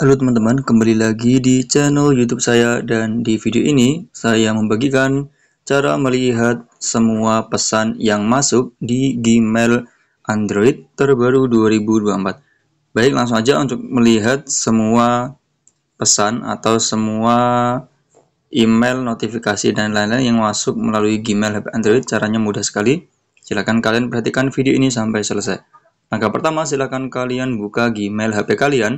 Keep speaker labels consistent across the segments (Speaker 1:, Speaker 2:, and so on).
Speaker 1: Halo teman-teman, kembali lagi di channel YouTube saya dan di video ini saya membagikan cara melihat semua pesan yang masuk di Gmail Android terbaru 2024. Baik, langsung aja untuk melihat semua pesan atau semua email, notifikasi dan lain-lain yang masuk melalui Gmail Android. Caranya mudah sekali. Silakan kalian perhatikan video ini sampai selesai. Langkah pertama, silakan kalian buka Gmail HP kalian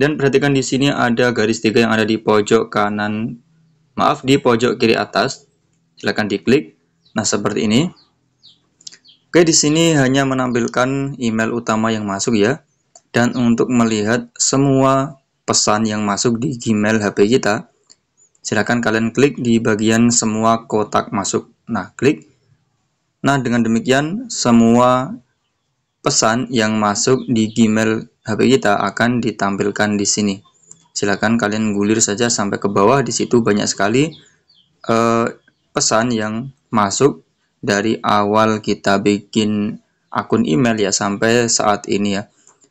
Speaker 1: dan perhatikan di sini ada garis tiga yang ada di pojok kanan, maaf di pojok kiri atas. Silakan diklik. Nah, seperti ini. Oke, di sini hanya menampilkan email utama yang masuk ya. Dan untuk melihat semua pesan yang masuk di Gmail HP kita, silakan kalian klik di bagian semua kotak masuk. Nah, klik. Nah, dengan demikian semua pesan yang masuk di Gmail HP kita akan ditampilkan di sini. Silakan kalian gulir saja sampai ke bawah, di situ banyak sekali eh, pesan yang masuk dari awal kita bikin akun email ya sampai saat ini ya.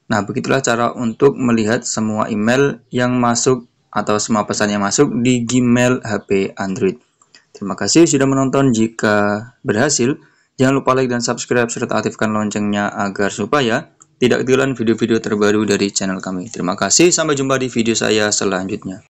Speaker 1: Nah, begitulah cara untuk melihat semua email yang masuk atau semua pesan yang masuk di Gmail HP Android. Terima kasih sudah menonton. Jika berhasil, Jangan lupa like dan subscribe serta aktifkan loncengnya agar supaya tidak ketinggalan video-video terbaru dari channel kami. Terima kasih, sampai jumpa di video saya selanjutnya.